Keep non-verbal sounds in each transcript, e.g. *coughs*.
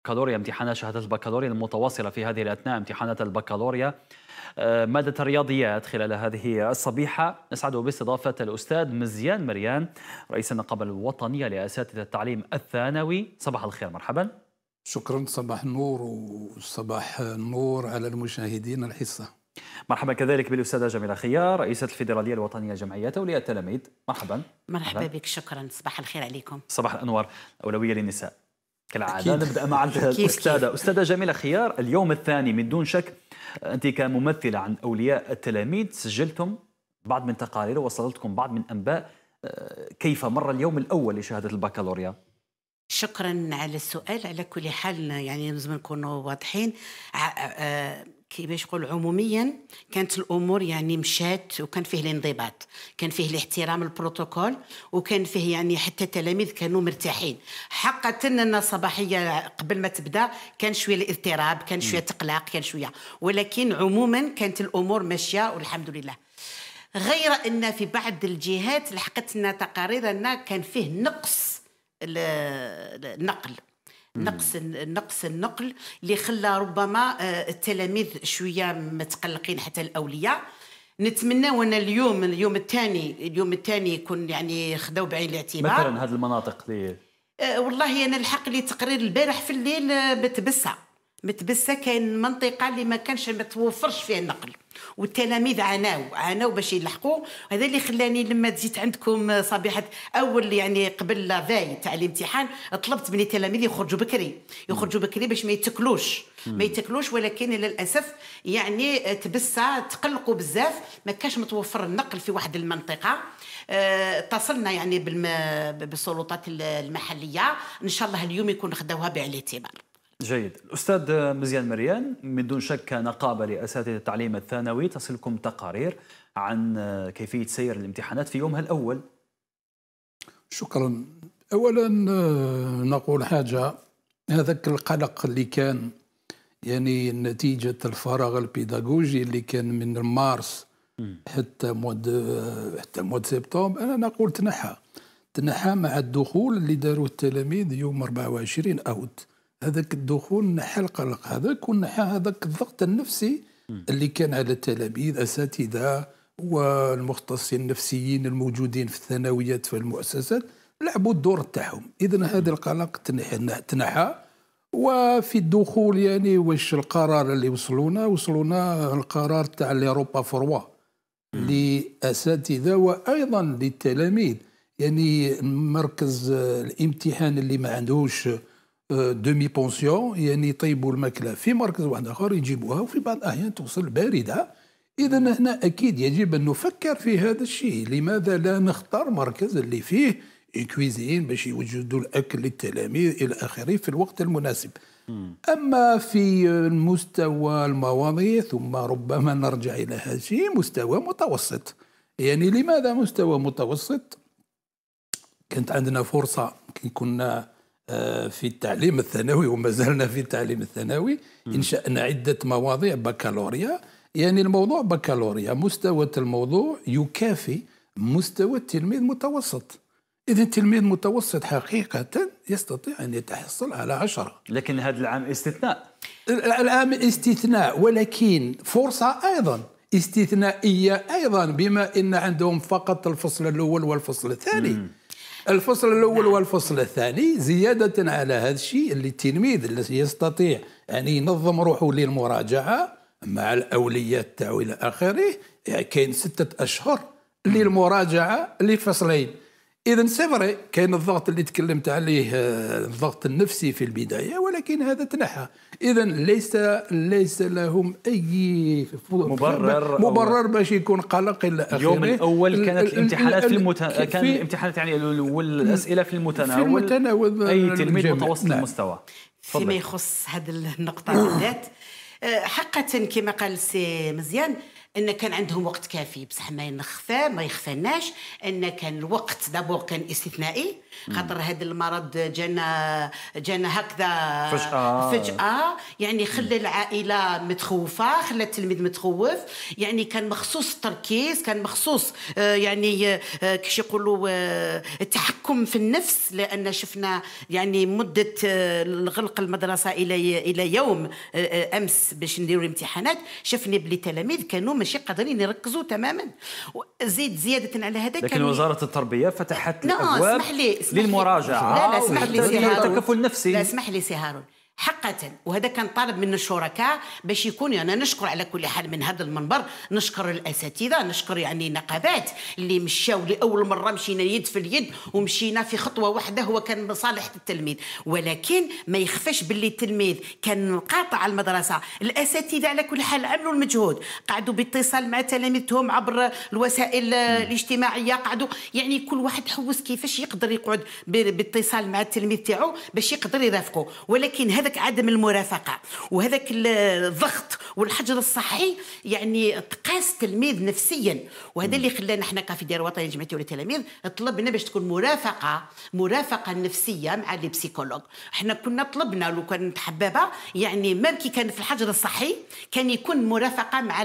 البكالوريا امتحانات شهادة البكالوريا المتواصلة في هذه الأثناء امتحانات البكالوريا آه، مادة الرياضيات خلال هذه الصبيحة نسعد باستضافة الأستاذ مزيان مريان رئيس النقابة الوطنية لأساتذة التعليم الثانوي صباح الخير مرحبا شكرا صباح النور وصباح النور على المشاهدين الحصة مرحبا كذلك بالاستاذه جميله خيار رئيسه الفيدراليه الوطنيه جمعيه أولياء التلاميذ مرحبا مرحبا بك شكرا صباح الخير عليكم صباح الانوار اولويه للنساء كالعادة نبدأ مع الأستاذة أستاذة جميلة خيار اليوم الثاني من دون شك أنت كممثلة عن أولياء التلاميذ سجلتم بعض من تقارير وصلتكم بعض من أنباء آه، كيف مر اليوم الأول لشهادة البكالوريا؟ شكرا على السؤال على كل حال يعني لازم نكونوا واضحين آه، كيفاش نقول عموميا كانت الامور يعني مشات وكان فيه الانضباط كان فيه الاحترام البروتوكول وكان فيه يعني حتى التلاميذ كانوا مرتاحين حقا ان الصباحيه قبل ما تبدا كان شويه الاضطراب كان شويه تقلاق كان شويه ولكن عموما كانت الامور ماشيه والحمد لله غير ان في بعض الجهات لحقتنا تقارير ان كان فيه نقص النقل نقص نقص النقل اللي خلى ربما آه، التلاميذ شويه متقلقين حتى الاولياء نتمنى وانا اليوم اليوم الثاني اليوم الثاني يكون يعني خداو بعين الاعتبار مثلا هذه المناطق اللي آه والله انا الحق لي تقرير البارح في الليل متبسه آه، متبسه كاين منطقه اللي ما كانش متوفرش فيها النقل والتلاميذ عناو عناو باش يلحقوا هذا اللي خلاني لما جيت عندكم آه، صبيحه اول يعني قبل لافاي تاع الامتحان طلبت من التلاميذ يخرجوا بكري يخرجوا بكري باش ما يتكلوش ما يتكلوش ولكن للاسف يعني آه، تبسا تقلقوا بزاف ما كاش متوفر النقل في واحد المنطقه آه، اتصلنا يعني بالسلطات المحليه ان شاء الله اليوم يكون خداوها باعتبار جيد الأستاذ مزيان مريان من دون شك نقابة لأساتذة التعليم الثانوي تصلكم تقارير عن كيفية سير الامتحانات في يومها الأول شكرا أولا آه، نقول حاجة هذاك القلق اللي كان يعني نتيجة الفراغ البيداغوجي اللي كان من مارس حتى مود آه، حتى مود سبتمبر أنا نقول تنحى تنحى مع الدخول اللي داروه التلاميذ يوم 24 أوت هذاك الدخول نحى القلق هذاك ونحى هذاك الضغط النفسي اللي كان على التلاميذ اساتذه والمختصين النفسيين الموجودين في الثانويات في المؤسسات لعبوا الدور تاعهم اذا هذا القلق تنحى وفي الدخول يعني واش القرار اللي وصلونا وصلونا القرار تاع روبا فروا لاساتذه وايضا للتلاميذ يعني مركز الامتحان اللي ما عندهوش دومي بونسيون يعني يطيبوا الماكله في مركز واحد اخر يجيبوها وفي بعض الاحيان توصل بارده اذا هنا اكيد يجب ان نفكر في هذا الشيء لماذا لا نختار مركز اللي فيه كويزين باش يوجدوا الاكل للتلاميذ الى اخره في الوقت المناسب اما في مستوى المواضيع ثم ربما نرجع الى هذا الشيء مستوى متوسط يعني لماذا مستوى متوسط كانت عندنا فرصه كي كنا في التعليم الثانوي وما زلنا في التعليم الثانوي انشأنا عدة مواضيع بكالوريا يعني الموضوع بكالوريا مستوى الموضوع يكافي مستوى التلميذ متوسط إذا تلميذ متوسط حقيقة يستطيع أن يتحصل على عشرة لكن هذا العام استثناء العام استثناء ولكن فرصة أيضا استثنائية أيضا بما أن عندهم فقط الفصل الأول والفصل الثاني مم. الفصل الأول نعم. والفصل الثاني زيادة على هذا الشيء اللي التلميذ الذي يستطيع أن يعني ينظم روحه للمراجعة مع الأوليات تاعو إلى آخره يعني كاين ستة أشهر للمراجعة لفصلين اذا سيفري كاين الضغط اللي تكلمت عليه آه، الضغط النفسي في البدايه ولكن هذا تنحى اذا ليس ليس لهم اي مبرر مبرر باش يكون قلق الى اخره اليوم الاول كانت الامتحانات في المت... كان الامتحانات يعني والاسئله في المتناول في المتناول اي تلميذ متوسط نعم. المستوى فيما يخص هذه النقطه بالذات *clears throat* آه، حقا كما قال سي مزيان ان كان عندهم وقت كافي بصح ما ينخفى ما يخفناش ان كان الوقت دابور كان استثنائي خاطر هذا المرض جانا جانا هكذا فجأة فجأة يعني خلى العائله متخوفه خلى التلميذ متخوف يعني كان مخصوص التركيز كان مخصوص آه، يعني آه، كيش يقولوا آه، التحكم في النفس لان شفنا يعني مده غلق المدرسه الى الى يوم امس باش نديروا الامتحانات شفنا بلي التلاميذ كانوا ماشي قادرين يركزوا تماما زيد زياده على هذا لكن وزاره التربيه فتحت نعم، الابواب للمراجعه لا لا اسمح آه، لي سي هارون التكفل النفسي لا اسمح لي سي هارون حقا وهذا كان طالب من الشركاء باش يكون يعني نشكر على كل حال من هذا المنبر نشكر الاساتذه نشكر يعني نقابات اللي مشاو لاول مره مشينا يد في اليد ومشينا في خطوه واحده هو كان مصالحه التلميذ ولكن ما يخفاش باللي التلميذ كان قاطع المدرسه الاساتذه على كل حال عملوا المجهود قعدوا باتصال مع تلاميذهم عبر الوسائل الاجتماعيه قعدوا يعني كل واحد حوس كيفاش يقدر يقعد باتصال مع التلميذ تاعو باش يقدر يرافقه ولكن هذا هذاك عدم المرافقه وهذاك الضغط والحجر الصحي يعني تقاس التلميذ نفسيا وهذا اللي خلانا احنا كافي كافيدير وطني الجمعيه التلاميذ طلبنا باش تكون مرافقه مرافقه نفسيه مع لي بسيكولوج احنا كنا طلبنا لو كان حبابه يعني ميم كي كان في الحجر الصحي كان يكون مرافقه مع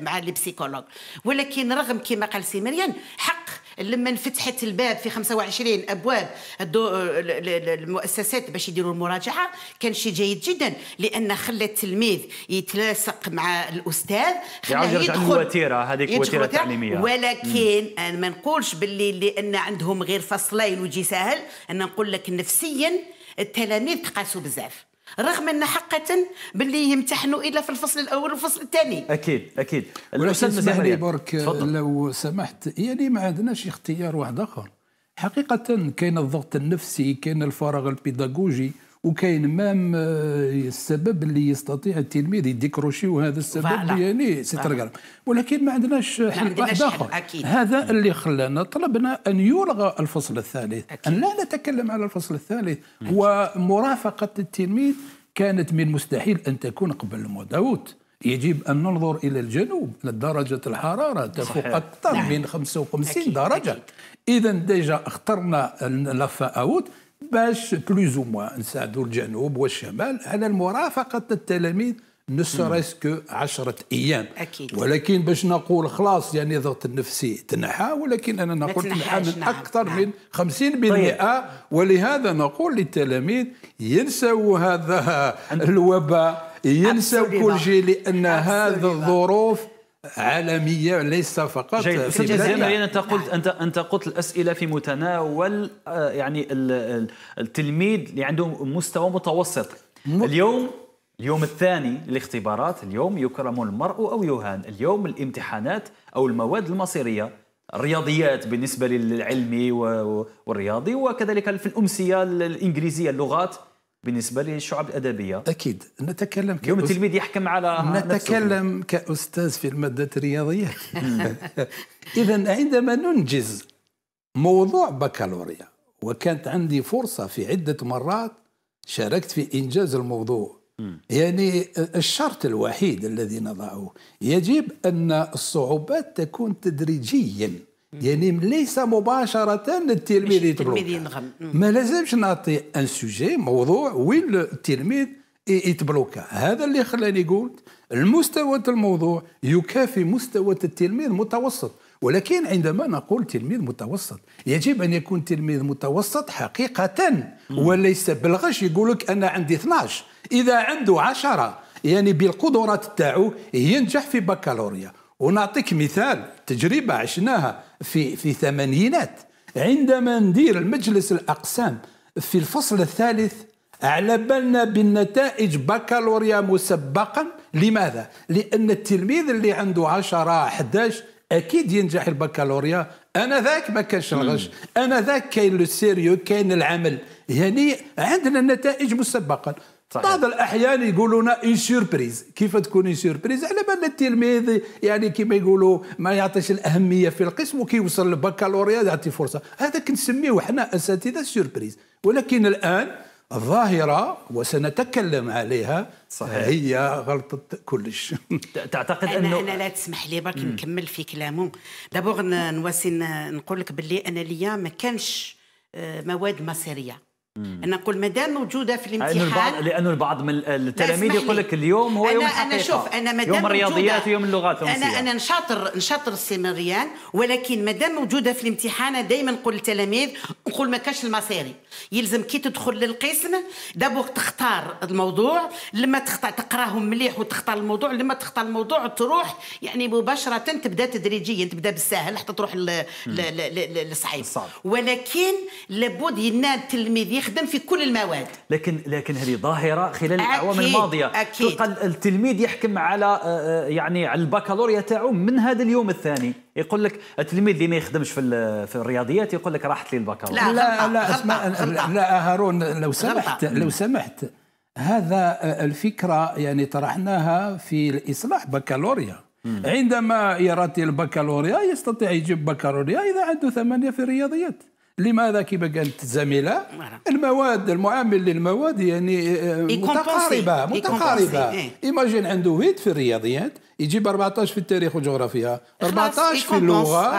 مع لي بسيكولوج ولكن رغم كما قال سي مريان حق لما انفتحت الباب في 25 ابواب المؤسسات باش يديروا المراجعه كان شيء جيد جدا لان خلى التلميذ يتلاصق مع الاستاذ خلاه يدخل للوتيره هذيك وتيره تعليميه ولكن مم. انا ما نقولش باللي لان عندهم غير فصلين ويجي ساهل انا نقول لك نفسيا التلاميذ تقاسوا بزاف رغم ان حقا باللي يمتحنوا الا في الفصل الاول والفصل الثاني اكيد اكيد الاستاذ مسيحري برك لو سمحت يعني ما عندناش اختيار واحد اخر حقيقه كاين الضغط النفسي كاين الفراغ البيداغوجي وكاين مام آه، السبب اللي يستطيع التلميذ يديكروشي وهذا السبب يعني سيترقرم ولكن ما عندناش حل واحد اخر هذا اللي خلانا طلبنا ان يلغى الفصل الثالث أكيد. ان لا نتكلم على الفصل الثالث ومرافقه التلميذ كانت من المستحيل ان تكون قبل مداوت يجب أن ننظر إلى الجنوب درجة الحرارة تفوق أكثر نعم. من 55 أكيد درجة إذا ديجا اخترنا لافا أوت باش بلوز او موان نساعدوا الجنوب والشمال على المرافقه التلاميذ نسرس كو عشرة أيام أكيد. ولكن باش نقول خلاص يعني ضغط النفسي تنحى ولكن أنا نقول تنحى من نعم. أكثر نعم. من 50% طيب. ولهذا نقول للتلاميذ ينسوا هذا الوباء ينسوا كل شيء لأن هذه الظروف عالميه ليس فقط جيد. في الجزائر انت قلت انت انت قلت الاسئله في متناول آه، يعني التلميذ اللي عنده مستوى متوسط اليوم اليوم الثاني للاختبارات اليوم يكرم المرء او يهان اليوم الامتحانات او المواد المصيريه الرياضيات بالنسبه للعلمي والرياضي وكذلك في الامسيه الانجليزيه اللغات بالنسبه للشعب الادبيه اكيد نتكلم اليوم التلميذ يحكم على نتكلم نفسه. كاستاذ في الماده الرياضيات *laughs* اذا عندما ننجز موضوع بكالوريا وكانت عندي فرصه في عده مرات شاركت في انجاز الموضوع يعني الشرط الوحيد الذي نضعه يجب ان الصعوبات تكون تدريجيا يعني ليس مباشره التلميذ يطلب ما لازمش نعطي ان سوجي موضوع وين التلميذ يتبلوكا هذا اللي خلاني قلت المستوى الموضوع يكافي مستوى التلميذ متوسط ولكن عندما نقول تلميذ متوسط يجب ان يكون تلميذ متوسط حقيقه وليس بالغش يقول لك انا عندي 12 اذا عنده 10 يعني بالقدرات تاعو ينجح في بكالوريا ونعطيك مثال تجربة عشناها في في الثمانينات عندما ندير المجلس الأقسام في الفصل الثالث على بالنا بالنتائج بكالوريا مسبقا لماذا؟ لأن التلميذ اللي عنده 10 11 اكيد ينجح البكالوريا انا ذاك ما كانش الغش انا ذاك كاين لو سيريو كاين العمل يعني عندنا نتائج مسبقا بعض الاحيان يقولوا لنا اون سيربريز كيف تكون اون سيربريز على بال التلميذ يعني كما يقولوا ما يعطيش الاهميه في القسم وكيوصل للبكالوريا يعطي فرصه هذا كنسميه حنا اساتذه سيربريز ولكن الان الظاهرة وسنتكلم عليها صحيح. هي غلطة كلش تعتقد أنا أنه أنا لا تسمح لي برك نكمل في كلامه دابور نواسي نقول لك باللي أنا ليا ما كانش آه، مواد مصيرية أنا أقول ما دام موجودة في الامتحان لأنه البعض لأنه البعض من التلاميذ يقول لك اليوم هو أنا يوم الحقيقة أنا شوف أنا ما يوم الرياضيات ويوم اللغات أنا أنا نشاطر نشاطر السيمريان ولكن ما دام موجودة في الامتحان دائما نقول للتلاميذ نقول ما كاش المصيري يلزم كي تدخل للقسم دابور تختار الموضوع لما تختار تقراهم مليح وتختار الموضوع لما تختار الموضوع تروح يعني مباشرة تبدا تدريجيا تبدا بالساهل حتى تروح للصعيب ولكن لابد ينال التلميذ يخدم في كل المواد لكن لكن هذه ظاهره خلال الاعوام الماضيه أكيد. تلقى التلميذ يحكم على آه، آه، يعني على البكالوريا تاعو من هذا اليوم الثاني يقول لك التلميذ اللي ما يخدمش في في الرياضيات يقول لك راحت لي البكالوريا لا لا لا, أسمع لا هارون لو سمحت لو سمحت هذا الفكره يعني طرحناها في الاصلاح بكالوريا عندما يرتي البكالوريا يستطيع يجيب بكالوريا اذا عنده ثمانيه في الرياضيات لماذا كما قالت الزميله المواد المعامل للمواد يعني آه، متقاربه متقاربه ايماجين eh. عنده هيد في الرياضيات يجيب 14 في التاريخ والجغرافيا 14 في اللغه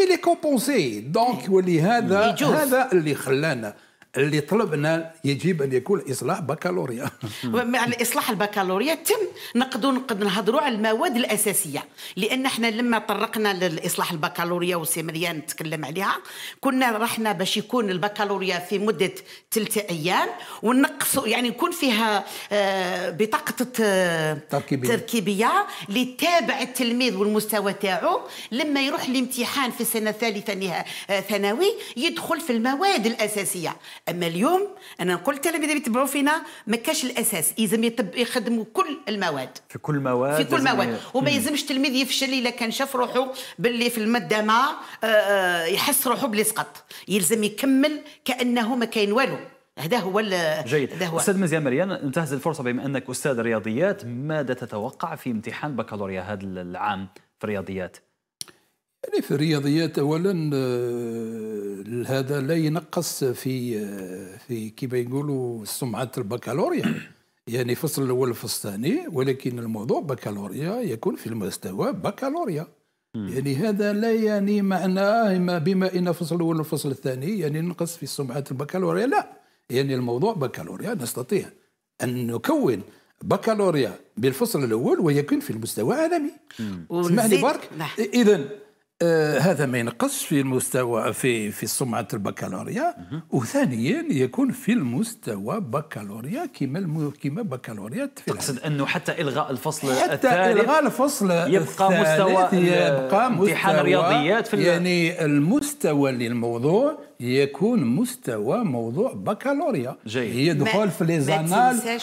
الي كومبونسي دونك ولهذا هذا اللي خلانا اللي طلبنا يجب ان يكون اصلاح بكالوريا *laughs* مع يعني الاصلاح البكالوريا تم نقدر نقد نهضروا على المواد الاساسيه لان احنا لما طرقنا للاصلاح البكالوريا وسي مريان نتكلم عليها كنا رحنا باش يكون البكالوريا في مده ثلاثة ايام ونقصوا يعني يكون فيها آه، بطاقه تركيبيه تركيبيه اللي تابع التلميذ والمستوى تاعو لما يروح الامتحان في السنه الثالثه آه، ثانوي يدخل في المواد الاساسيه اما اليوم انا نقول التلاميذ اللي يتبعوا فينا ما كاش الاساس يلزم يخدموا كل المواد في كل مواد في كل مواد وما يلزمش التلميذ يفشل الا كان شاف روحه باللي في الماده ما آه، آه، يحس روحه بلي سقط يلزم يكمل كانه ما كاين والو هذا هو جيد هذا هو استاذ مزيان مريان انتهز الفرصه بما انك استاذ رياضيات ماذا تتوقع في امتحان بكالوريا هذا العام في الرياضيات؟ يعني في الرياضيات اولا آه، هذا لا ينقص في في كيما يقولوا سمعه البكالوريا *coughs* يعني الفصل الاول الفصل الثاني ولكن الموضوع بكالوريا يكون في المستوى بكالوريا يعني هذا لا يعني معناه ما بما ان الفصل الاول والفصل الثاني يعني ينقص في سمعه البكالوريا لا يعني الموضوع بكالوريا نستطيع ان نكون بكالوريا بالفصل الاول ويكون في المستوى العالمي اسمعني برك نعم. اذا آه، هذا ما ينقص في المستوى في في سمعه البكالوريا وثانيا يكون في المستوى بكالوريا كما كما بكالوريا تقصد انه حتى الغاء الفصل حتى الغاء الفصل يبقى مستوى يبقى امتحان الرياضيات في يعني المستوى للموضوع يكون مستوى موضوع بكالوريا جيد يدخل في لي زانال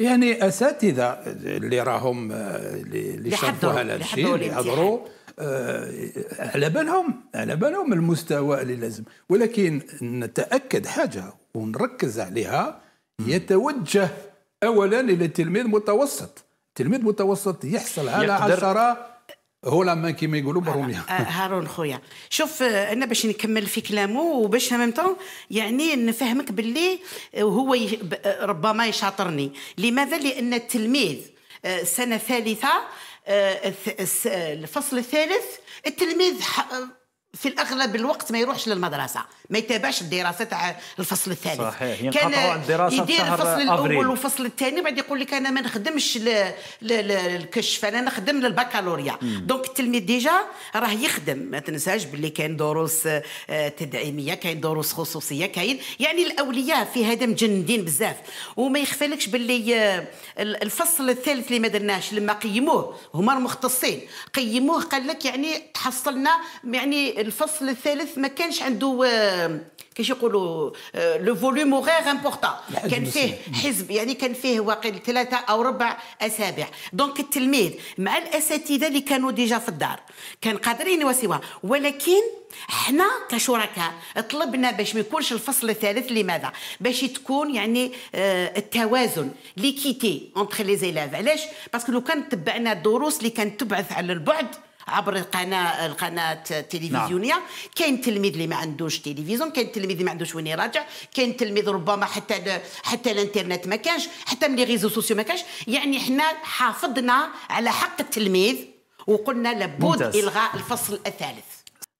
يعني اساتذه اللي راهم اللي آه، شافوا هذا الشيء اللي حضروا آه، على بالهم على بالهم المستوى اللي لازم ولكن نتاكد حاجه ونركز عليها يتوجه اولا الى تلميذ متوسط تلميذ متوسط يحصل على عشرة هو لما كيما يقولوا بروميا آه، آه، هارون خويا شوف انا باش نكمل في كلامه وباش ميم يعني نفهمك باللي هو ربما يشاطرني لماذا لان التلميذ سنه ثالثه آه، الفصل الثالث التلميذ في الاغلب الوقت ما يروحش للمدرسه ما يتابعش الدراسه تاع الفصل الثالث صحيح يعني كان الدراسه يدير الفصل الاول والفصل الثاني بعد يقول لك انا ما نخدمش الكشف انا نخدم للبكالوريا دونك التلميذ ديجا راه يخدم ما تنساش باللي كاين دروس آه، تدعيميه كاين دروس خصوصيه كاين يعني الاولياء في هذا مجندين بزاف وما يخفلكش باللي آه، الفصل الثالث اللي ما درناش لما قيموه هما المختصين قيموه قال لك يعني تحصلنا يعني الفصل الثالث ما كانش عنده آه، كيش يقولوا لو فوليوم غير امبورطون كان فيه حزب يعني كان فيه واقيل ثلاثه او ربع اسابيع دونك التلميذ مع الاساتذه اللي كانوا ديجا في الدار كان قادرين يواسيوها ولكن احنا كشركاء طلبنا باش ما يكونش الفصل الثالث لماذا باش تكون يعني اه التوازن ليكيتي اونتر لي زيلاف علاش باسكو لو كان تبعنا الدروس اللي كانت تبعث على البعد عبر القناه القناه التلفزيونيه نعم. كاين تلميذ اللي ما عندوش تلفزيون كاين تلميذ اللي ما عندوش وين يراجع كاين تلميذ ربما حتى حتى الانترنت ما كانش حتى من لي ريزو سوسيو ما كانش يعني حنا حافظنا على حق التلميذ وقلنا لابد ممتاز. الغاء الفصل الثالث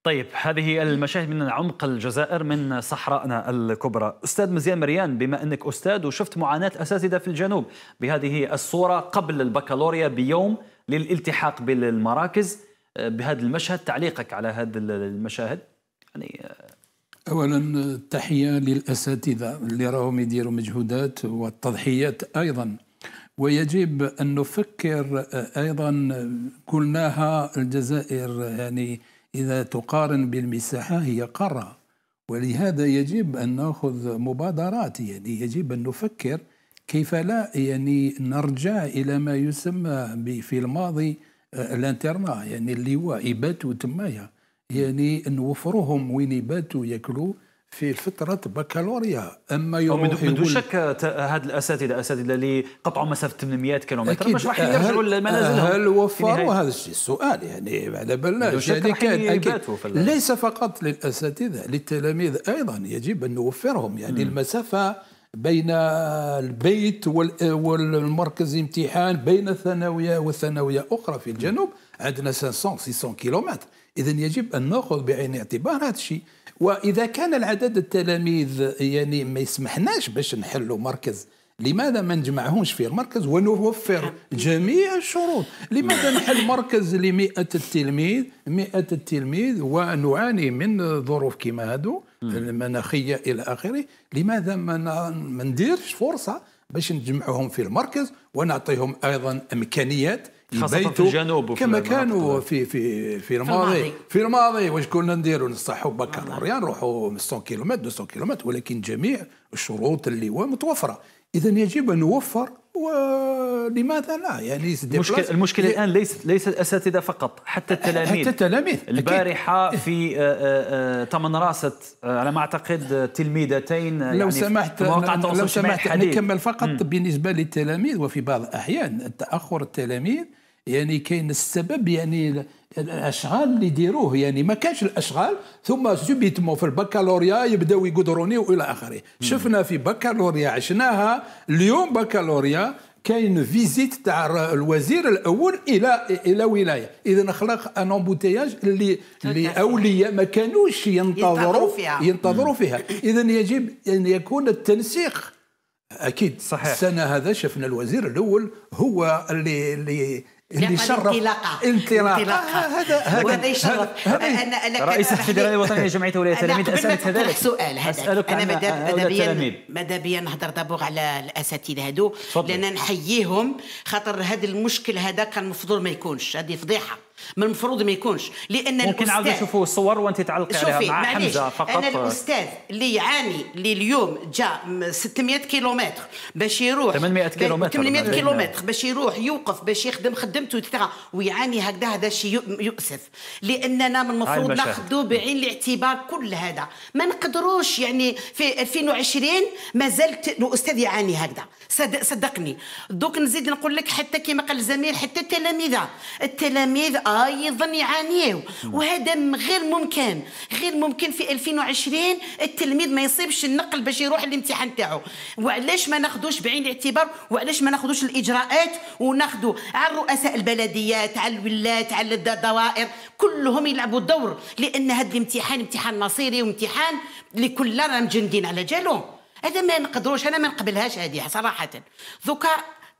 طيب هذه المشاهد من عمق الجزائر من صحرائنا الكبرى أستاذ مزيان مريان بما أنك أستاذ وشفت معاناة اساتذه في الجنوب بهذه الصورة قبل البكالوريا بيوم للالتحاق بالمراكز آه، بهذا المشهد تعليقك على هذا المشاهد يعني آه، اولا تحيه للاساتذه اللي راهم يديروا مجهودات والتضحيات ايضا ويجب ان نفكر آه، ايضا قلناها الجزائر يعني اذا تقارن بالمساحه هي قاره ولهذا يجب ان ناخذ مبادرات يعني يجب ان نفكر كيف لا يعني نرجع الى ما يسمى في الماضي آه، الانترنا يعني اللي هو يباتوا تمايا يعني نوفروهم وين يباتوا ياكلوا في فترة بكالوريا أما يوم من دون شك هاد الأساتذة الأساتذة اللي قطعوا مسافة 800 كيلومتر باش راح يرجعوا لمنازلهم هل وفروا هذا الشيء السؤال يعني على بالناش يعني كان ليس فقط للأساتذة للتلاميذ أيضا يجب أن نوفرهم يعني م. المسافة بين البيت والمركز امتحان بين ثانوية وثانوية أخرى في الجنوب عندنا 500-600 كيلومتر إذا يجب أن نأخذ بعين الاعتبار هذا الشيء وإذا كان العدد التلاميذ يعني ما يسمحناش باش نحلوا مركز لماذا ما نجمعهمش في المركز ونوفر جميع الشروط لماذا نحل مركز لمئة التلميذ مئة التلميذ ونعاني من ظروف كما هذو المناخيه الى اخره لماذا ما نديرش فرصه باش نجمعهم في المركز ونعطيهم ايضا امكانيات خاصة في الجنوب كما كانوا في في في الماضي في الماضي واش كنا نديروا نصحوا بكالوريا نعم. نروحوا 100 كيلومتر 200 كيلومتر ولكن جميع الشروط اللي هو متوفره اذا يجب ان نوفر ولماذا لا يعني المشكلة, المشكلة الآن ليست ليست الأساتذة فقط حتى التلاميذ حتى التلاميذ البارحة أكيد. في ثمن آه، آه، آه، راست على ما أعتقد تلميذتين لو يعني سمحت نعم، لو سمحت نكمل فقط م. بالنسبة للتلاميذ وفي بعض الأحيان تأخر التلاميذ يعني كاين السبب يعني الاشغال اللي يديروه يعني ما كانش الاشغال ثم سوبيتمون في البكالوريا يبداو يقدروني والى اخره شفنا في بكالوريا عشناها اليوم بكالوريا كاين فيزيت تاع الوزير الاول الى الى ولايه اذا خلق ان امبوتياج اللي اللي اولياء ما كانوش ينتظروا فيها ينتظروا فيها اذا يجب ان يكون التنسيق اكيد صحيح السنه هذا شفنا الوزير الاول هو اللي اللي اللي شرف انطلاقه انطلاقه آه، هذا هذا يشرف انا انا رئيس الفيدراليه الوطنيه لجمعيه ولايه التلاميذ اسالك هذا سؤال هذا انا ماذا بيا ماذا بيا نهضر دابور على الاساتذه هادو لان نحييهم خاطر هذا المشكل هذا كان المفروض ما يكونش هذه فضيحه من المفروض ما يكونش لان ممكن عاود نشوفوا الصور وانت تعلقي عليها مع حمزه فقط انا الاستاذ اللي يعاني اللي اليوم جا 600 كيلومتر باش يروح 800 كيلومتر 800 كيلومتر باش يروح يوقف باش يخدم خدمته ويعاني هكذا هذا شيء يؤسف لاننا من المفروض ناخذوا بعين الاعتبار كل هذا ما نقدروش يعني في 2020 زلت الاستاذ يعاني هكذا صدقني دوك نزيد نقول لك حتى كما قال الزميل حتى التلاميذ التلاميذ ايضا آه، يظن يعانيو وهذا غير ممكن غير ممكن في 2020 التلميذ ما يصيبش النقل باش يروح الامتحان تاعو وعلاش ما ناخذوش بعين الاعتبار وعلاش ما ناخذوش الاجراءات وناخذوا على رؤساء البلديات على الولايات على الدوائر كلهم يلعبوا دور لان هذا الامتحان امتحان مصيري وامتحان لكل راه مجندين على جالو هذا ما نقدروش انا ما نقبلهاش هذه صراحه دوكا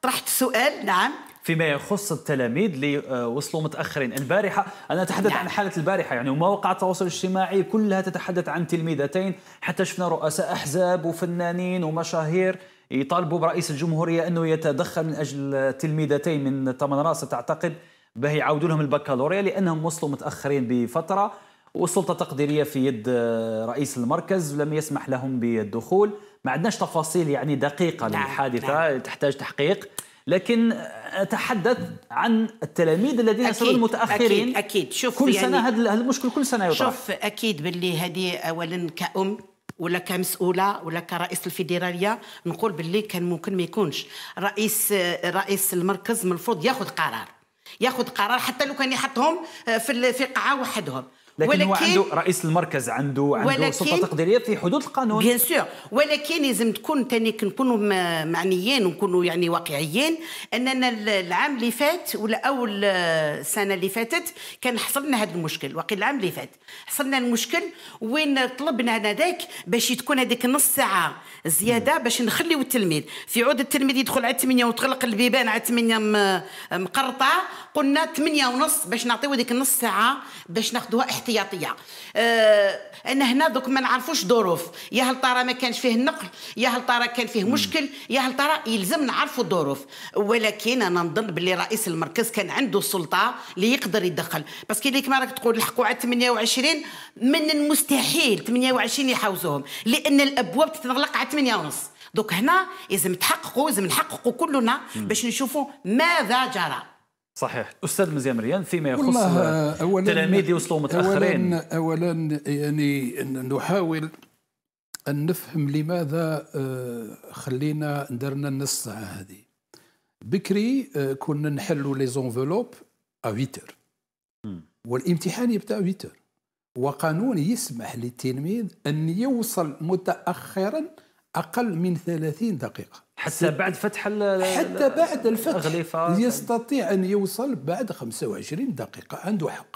طرحت سؤال نعم فيما يخص التلاميذ اللي وصلوا متاخرين البارحه انا اتحدث عن نعم. حاله البارحه يعني ومواقع التواصل الاجتماعي كلها تتحدث عن تلميذتين حتى شفنا رؤساء احزاب وفنانين ومشاهير يطالبوا برئيس الجمهوريه انه يتدخل من اجل تلميذتين من ثمان راس تعتقد به يعاودوا لهم البكالوريا لانهم وصلوا متاخرين بفتره والسلطه التقديريه في يد رئيس المركز لم يسمح لهم بالدخول ما عندناش تفاصيل يعني دقيقه نعم للحادثه نعم. تحتاج تحقيق لكن اتحدث عن التلاميذ الذين صاروا متاخرين اكيد اكيد شوف كل يعني سنه هذا المشكل كل سنه يطرح شوف اكيد باللي هذه اولا كأم ولا كمسؤوله ولا كرئيس الفيدراليه نقول باللي كان ممكن ما يكونش رئيس رئيس المركز المفروض ياخذ قرار ياخذ قرار حتى لو كان يحطهم آه، في في قاعه وحدهم لكن ولكن هو عنده رئيس المركز عنده عنده سلطه تقديريه في حدود القانون بيان سور ولكن لازم تكون ثاني نكونوا معنيين ونكونوا يعني واقعيين اننا العام اللي فات ولا اول السنه آه، اللي فاتت كان حصلنا هذا المشكل وقيل العام اللي فات حصلنا المشكل وين طلبنا هذاك باش تكون هذيك نص ساعه زياده باش نخليو التلميذ في عود التلميذ يدخل على 8 وتغلق البيبان على 8 مقرطعه قلنا 8 ونص باش نعطيو هذيك النص ساعه باش ناخذوها الاحتياطيه آه انا هنا دوك ما نعرفوش ظروف يا هل ترى ما كانش فيه النقل يا هل ترى كان فيه مشكل يا هل ترى يلزم نعرفوا الظروف ولكن انا نظن باللي رئيس المركز كان عنده السلطه اللي يقدر يدخل باسكو اللي كما راك تقول لحقوا على 28 من المستحيل 28 يحوزوهم لان الابواب تتغلق على 8 ونص دوك هنا لازم تحققوا لازم نحققوا كلنا باش نشوفوا ماذا جرى صحيح استاذ مزيان مريان فيما يخص التلاميذ يوصلوا متاخرين اولا اولا يعني نحاول ان نفهم لماذا آه، خلينا درنا النص ساعه هذه بكري آه، كنا نحلوا لي زونفلوب ا 8 والامتحان يبدا 8 وقانون يسمح للتلميذ ان يوصل متاخرا اقل من 30 دقيقه حتى بعد فتح حتى بعد الفتح يستطيع ان يوصل بعد 25 دقيقه عنده حق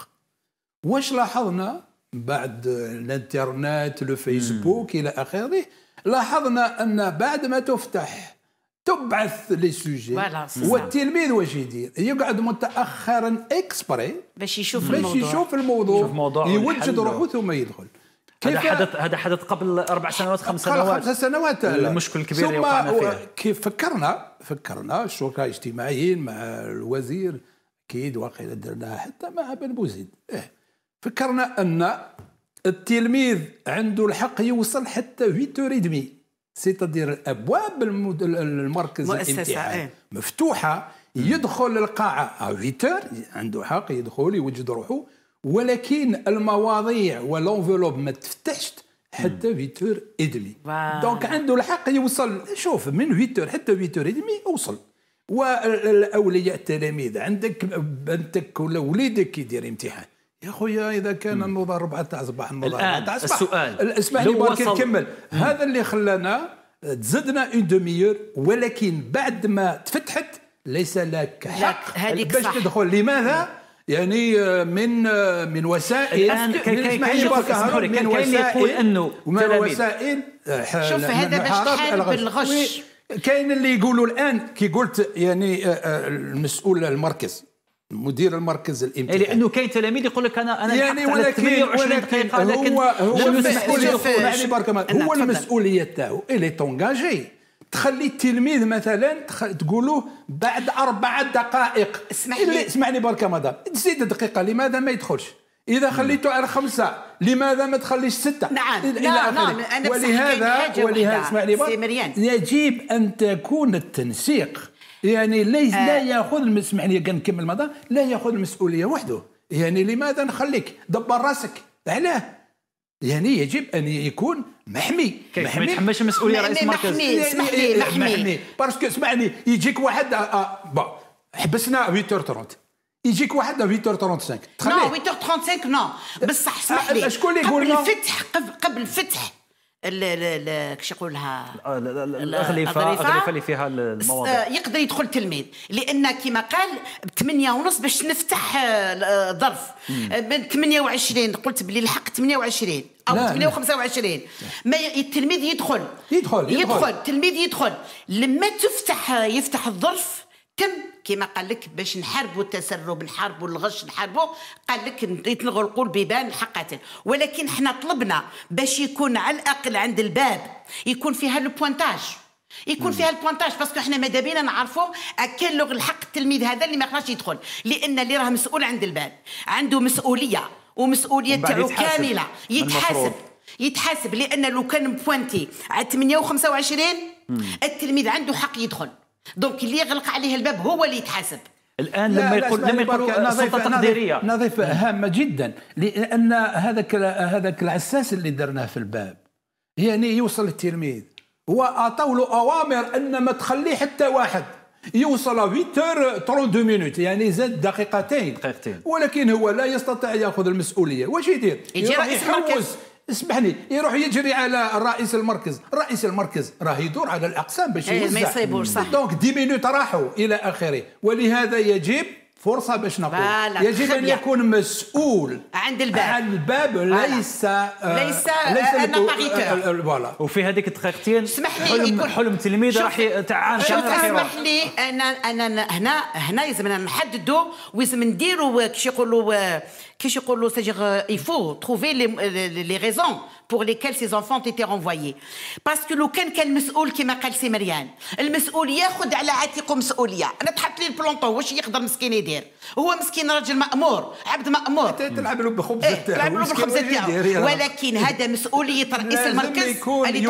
واش لاحظنا بعد الانترنت فيسبوك الى اخره لاحظنا ان بعد ما تفتح تبعث لي سوجي والتلميذ واش يدير يقعد متاخرا اكسبري باش يشوف الموضوع باش يشوف الموضوع, يشوف الموضوع يوجد روحه ثم يدخل هذا حدث هذا حدث قبل اربع سنوات خمس سنوات خمس سنوات المشكل الكبير ثم كيف فكرنا فكرنا الشركاء اجتماعيين مع الوزير اكيد واقيلا درناها حتى مع بن بوزيد إيه. فكرنا ان التلميذ عنده الحق يوصل حتى 8 سيتادير ابواب المركز الامتحان ايه. مفتوحه يدخل القاعه 8 آه، عنده حق يدخل يوجد روحه ولكن المواضيع والانفلوب ما تفتحش حتى 8 ادمي دونك عنده الحق يوصل شوف من 8 حتى 8 ادمي اوصل والاولياء التلاميذ عندك بنتك ولا وليدك يدير امتحان يا خويا اذا كان النظر 4 تاع صباح النظر 4 تاع صباح السؤال اسمعني برك نكمل هذا اللي خلانا تزدنا اون دوميور ولكن بعد ما تفتحت ليس لك حق هذيك باش تدخل لماذا؟ مم. يعني من من وسائل الان كاين كاين اللي يقول انه ومن وسائل شوف هذا باش تحارب الغش كاين اللي يقولوا الان كي قلت يعني المسؤول المركز مدير المركز الامتحان لانه كاين تلاميذ يقول لك انا انا يعني ولكن ولكن هو هو المسؤوليه هو المسؤوليه تاعو اللي تونجاجي تخلي التلميذ مثلا تقولوا بعد اربع دقائق اسمح لي اسمعني برك مدام تزيد دقيقه لماذا ما يدخلش اذا خليته على خمسه لماذا ما تخليش سته نعم الى نعم, نعم أنا ولهذا ولهذا اسمعني يجب ان تكون التنسيق يعني ليس آه. لا ياخذ اسمعني نكمل مدام لا ياخذ المسؤوليه وحده يعني لماذا نخليك دبر راسك علاه يعني يجب ان يكون محمي محمي ما يتحملش المسؤوليه رئيس المركز محمي يعني يعني محمي, محمي. باسكو اسمعني يجيك واحد آه، آه، بون حبسنا 8 30 يجيك واحد 8h35 تخليه نو 8h35 نو بصح اسمح آه، لي شكون اللي يقول قبل الفتح قبل الفتح ال ال كش يقولها آه، الاغلفه الاغلفه اللي فيها المواضيع يقدر يدخل تلميذ لان كما قال ب 8 ونص باش نفتح آه، آه، ظرف ب 28 قلت بلي الحق 28 او 825 ما التلميذ يدخل يدخل يدخل التلميذ يدخل لما تفتح يفتح الظرف تم كما قال لك باش نحاربوا التسرب نحاربوا الغش نحاربوا قال لك يتنغلقوا البيبان حقا ولكن احنا طلبنا باش يكون على الاقل عند الباب يكون فيها البوانتاج يكون فيها البوانتاج باسكو احنا ماذا بينا نعرفوا اكل لغ الحق التلميذ هذا اللي ما يقدرش يدخل لان اللي راه مسؤول عند الباب عنده مسؤوليه ومسؤوليه تاعو كامله يتحاسب يتحاسب لان لو كان بوانتي على 8 و25 التلميذ عنده حق يدخل دونك اللي يغلق عليه الباب هو اللي يتحاسب الان لما يقول لما يقول سلطه تقديريه نظيفه هامه جدا لان هذاك هذاك العساس اللي درناه في الباب يعني يوصل التلميذ واعطوا له اوامر ان ما تخليه حتى واحد يوصل 8 32 مينوت يعني زاد دقيقتين دقيقتين ولكن هو لا يستطيع ياخذ المسؤوليه واش يدير؟ يجي رئيس المركز اسمح لي يروح يجري على رئيس المركز رئيس المركز راه يدور على الاقسام باش إيه، يوزع ما يصيبوش صح دونك دي مينوت راحوا الى اخره ولهذا يجب فرصه باش نقول يجب خبية. ان يكون مسؤول عند الباب عن الباب ليس آه ليس آه، ليس آه، آه، فوالا وفي هذيك الدقيقتين اسمح لي حلم يكون حلم تلميذ راح تاع راح اسمح لي انا انا هنا هنا لازمنا نحددوا ولازم نديروا كيش يقولوا كيش يقول euh, euh, له ساجيغ يفو تروفي لي لي ريزون بور ليكال سي زونفون تيتي رونفويي باسكو لو كان كان مسؤول كما قال سي مريان المسؤول ياخذ على عاتقه مسؤوليه انا تحط لي البلونطو واش يقدر مسكين يدير هو مسكين راجل مامور عبد مامور تلعب له بالخبزه تاعو تلعب له بالخبزه تاعو ولكن هذا مسؤوليه رئيس المركز اللي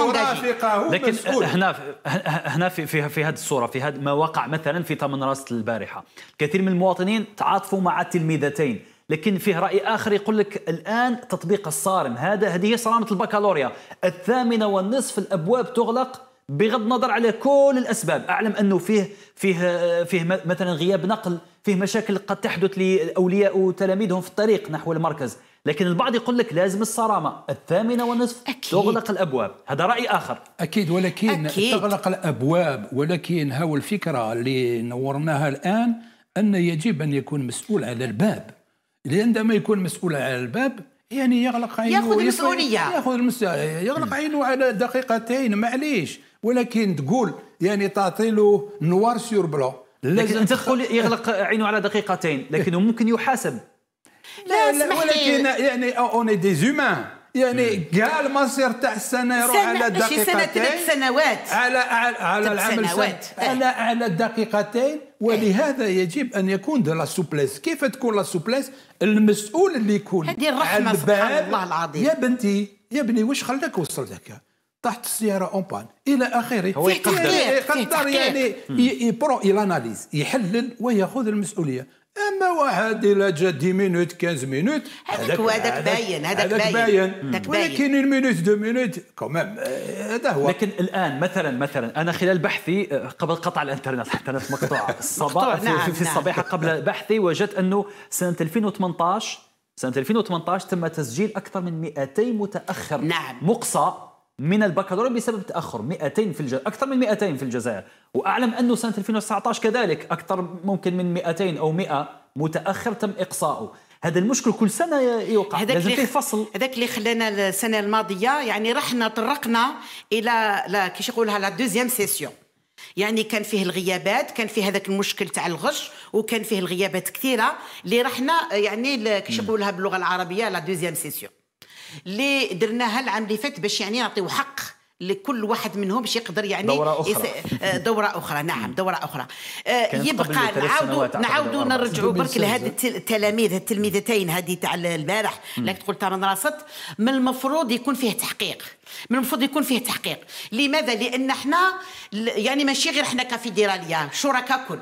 لكن هنا هنا في في, في هذه الصوره في هذا ما وقع مثلا في تمن راس البارحه كثير من المواطنين تعاطفوا مع التلميذتين لكن فيه راي اخر يقول لك الان تطبيق الصارم هذا هذه هي صرامه البكالوريا الثامنه والنصف الابواب تغلق بغض النظر على كل الاسباب اعلم انه فيه فيه فيه مثلا غياب نقل فيه مشاكل قد تحدث لاولياء وتلاميذهم في الطريق نحو المركز لكن البعض يقول لك لازم الصرامه الثامنه والنصف أكيد. تغلق الابواب هذا راي اخر اكيد ولكن أكيد. تغلق الابواب ولكن هاو الفكره اللي نورناها الان ان يجب ان يكون مسؤول على الباب لان لما يكون مسؤول على الباب يعني يغلق عينه ياخذ المسؤوليه ياخذ المسؤوليه يغلق عينه على دقيقتين معليش ولكن تقول يعني تعطي له نوار سور بلو لكن انت تقول يغلق عينه على دقيقتين لكنه ممكن يحاسب لا, لا, لا ولكن يعني اوني دي زومان يعني كاع إيه. المصير تاع السنه يروح على دقيقتين سنه ثلاث سنوات على على, على العمل سنوات إيه. على على دقيقتين ولهذا إيه. يجب ان يكون دو لا سوبليس كيف تكون لا سوبليس المسؤول اللي يكون هذه الرحمه سبحان الله العظيم يا بنتي يا بني واش خلاك وصل هكا طاحت السياره اون بان الى اخره هو يقدر يعني يقدر يعني يبرو الاناليز يحلل وياخذ المسؤوليه اما واحد الى جا 10 مينوت 15 مينوت هذاك هذاك باين هذاك باين ولكن المينوت دو مينوت كومام هذا هو لكن الان مثلا مثلا انا خلال بحثي آه، قبل قطع الانترنت حتى انا في *laughs* مقطوعه الصباح في, نعم في نعم. الصباح نعم. قبل بحثي وجدت انه سنه 2018 سنة 2018 تم تسجيل أكثر من 200 متأخر نعم. مقصى من البكالوريا بسبب تاخر 200 في الج... اكثر من 200 في الجزائر واعلم انه سنه 2019 كذلك اكثر ممكن من 200 او 100 متاخر تم اقصاؤه هذا المشكل كل سنه يوقع لازم فيه فصل هذاك اللي خلانا السنه الماضيه يعني رحنا طرقنا الى كيش يقولها لا دوزيام سيسيون يعني كان فيه الغيابات كان فيه هذاك المشكل تاع الغش وكان فيه الغيابات كثيره اللي رحنا يعني كيش يقولها باللغه العربيه لا دوزيام سيسيون اللي درناها العام اللي فات باش يعني نعطيو حق لكل واحد منهم باش يقدر يعني دورة أخرى آه، دورة أخرى نعم دورة أخرى آه، يبقى نعاودوا نعاودوا نرجعوا برك لهذ التلاميذ التلميذتين هذه تاع البارح لك تقول تاع من المفروض يكون فيه تحقيق من المفروض يكون فيه تحقيق لماذا لان احنا يعني ماشي غير احنا كفيدراليه شركاء كل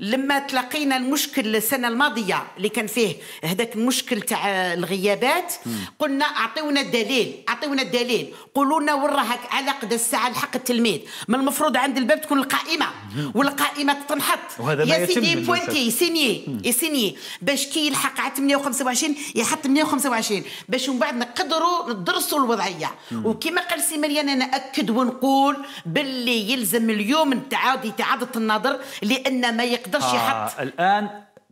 لما تلقينا المشكل السنه الماضيه اللي كان فيه هذاك المشكل تاع الغيابات قلنا اعطيونا الدليل اعطيونا الدليل قولوا لنا وين على قد الساعه لحق التلميذ من المفروض عند الباب تكون القائمه والقائمه تنحط يا سيدي بوينتي سيني سيني باش كي يلحق على 825 يحط 125 باش من بعد نقدروا ندرسوا الوضعيه وكما قال سي مريان انا اكد ونقول باللي يلزم اليوم تعاودي تعاده النظر لان ما يقدرش آه يحط الان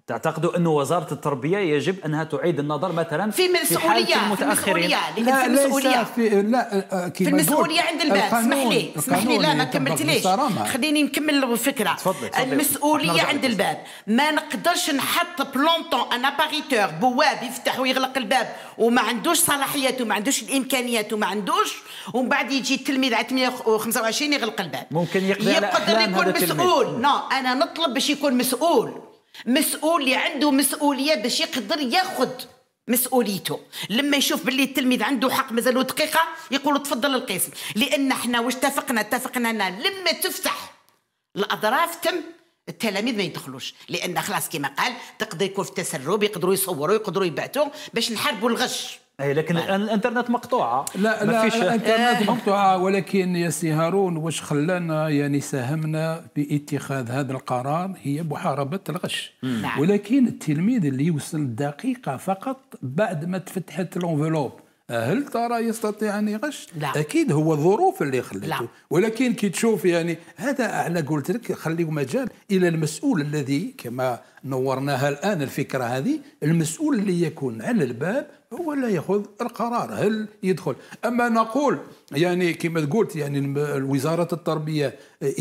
تعتقدوا انه وزارة التربية يجب أنها تعيد النظر مثلا في مسؤولية في المتأخرين في لا آه، في المسؤولية في لا في المسؤولية عند الباب اسمح لي اسمح لي لا ما كملتليش خليني نكمل الفكرة تفضل المسؤولية عند الباب ما نقدرش نحط بلونطون أن أباريتور بواب يفتح ويغلق الباب وما عندوش صلاحيات وما عندوش الإمكانيات وما عندوش ومن بعد يجي التلميذ على 825 يغلق الباب ممكن يقدر يقدر يكون مسؤول نو نعم، أنا نطلب باش يكون مسؤول مسؤول اللي عنده مسؤوليه باش يقدر ياخذ مسؤوليته لما يشوف باللي التلميذ عنده حق مازالو دقيقه يقولوا تفضل القسم لان احنا واش اتفقنا اتفقنا لما تفتح الاضراف تم التلاميذ ما يدخلوش لان خلاص كما قال تقدر يكون في تسرب يقدروا يصوروا يقدروا يبعثوا باش نحاربوا الغش اي لكن الان نعم. الانترنت مقطوعه لا ما لا الانترنت إيه. مقطوعه ولكن يا سي هارون واش خلانا يعني ساهمنا في اتخاذ هذا القرار هي محاربه الغش نعم. ولكن التلميذ اللي يوصل دقيقه فقط بعد ما تفتحت لونفلوب هل ترى يستطيع ان يغش؟ لا اكيد هو الظروف اللي خلته ولكن كي تشوف يعني هذا انا قلت لك خليه مجال الى المسؤول الذي كما نورناها الان الفكره هذه المسؤول اللي يكون على الباب هو لا ياخذ القرار هل يدخل اما نقول يعني كما قلت يعني وزاره التربيه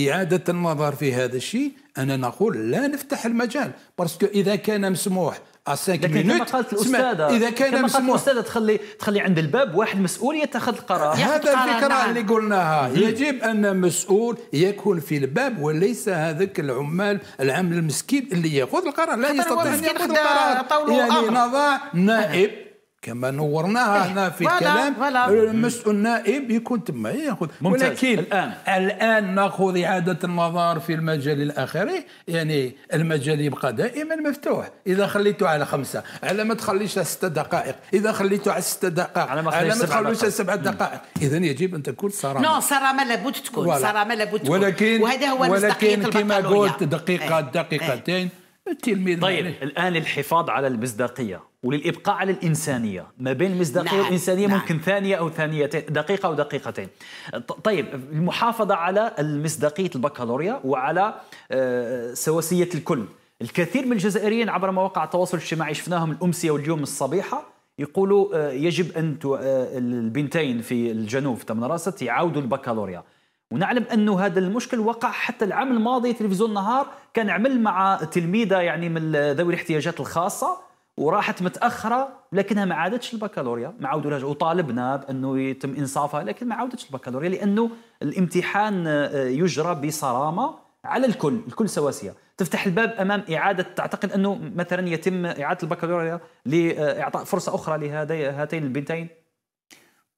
اعاده النظر في هذا الشيء انا نقول لا نفتح المجال باسكو اذا كان مسموح 5 مينوت كما قالت الاستاذه اذا كان كما قالت الاستاذه تخلي تخلي عند الباب واحد مسؤول يتخذ القرار هذا الفكره نعم. اللي قلناها مم. يجب ان مسؤول يكون في الباب وليس هذاك العمال العمل المسكين اللي ياخذ القرار لا يستطيع ان ياخذ القرار يعني نضع نائب كما نورناها إيه. هنا في الكلام المسؤول النائب يكون تما ياخذ ولكن الان الان ناخذ اعاده النظر في المجال الاخر يعني المجال يبقى دائما مفتوح اذا خليته على خمسه على ما تخليش ست دقائق اذا خليته على ست دقائق على ما, على تخليش سبع دقائق اذا يجب ان تكون صرامه نو صرامه لابد تكون صرامه لابد تكون ولكن وهذا هو ولكن كما قلت دقيقه إيه. إيه. دقيقتين التلميذ طيب معلش. الان الحفاظ على المصداقيه وللابقاء على الانسانيه ما بين المصداقيه نعم. والانسانيه نعم. ممكن ثانيه او ثانيتين دقيقه او دقيقتين طيب المحافظه على المصداقيه البكالوريا وعلى آه، سواسيه الكل الكثير من الجزائريين عبر مواقع التواصل الاجتماعي شفناهم الامسيه واليوم الصبيحه يقولوا آه، يجب ان آه، البنتين في الجنوب في راست يعاودوا البكالوريا ونعلم انه هذا المشكل وقع حتى العام الماضي تلفزيون النهار كان عمل مع تلميذه يعني من ذوي الاحتياجات الخاصه وراحت متاخره لكنها ما عادتش البكالوريا ما عاودوا لها وطالبنا بانه يتم انصافها لكن ما عاودتش البكالوريا لانه الامتحان آه، يجرى بصرامه على الكل الكل سواسيه تفتح الباب امام اعاده تعتقد انه مثلا يتم اعاده البكالوريا لاعطاء فرصه اخرى لهاتين البنتين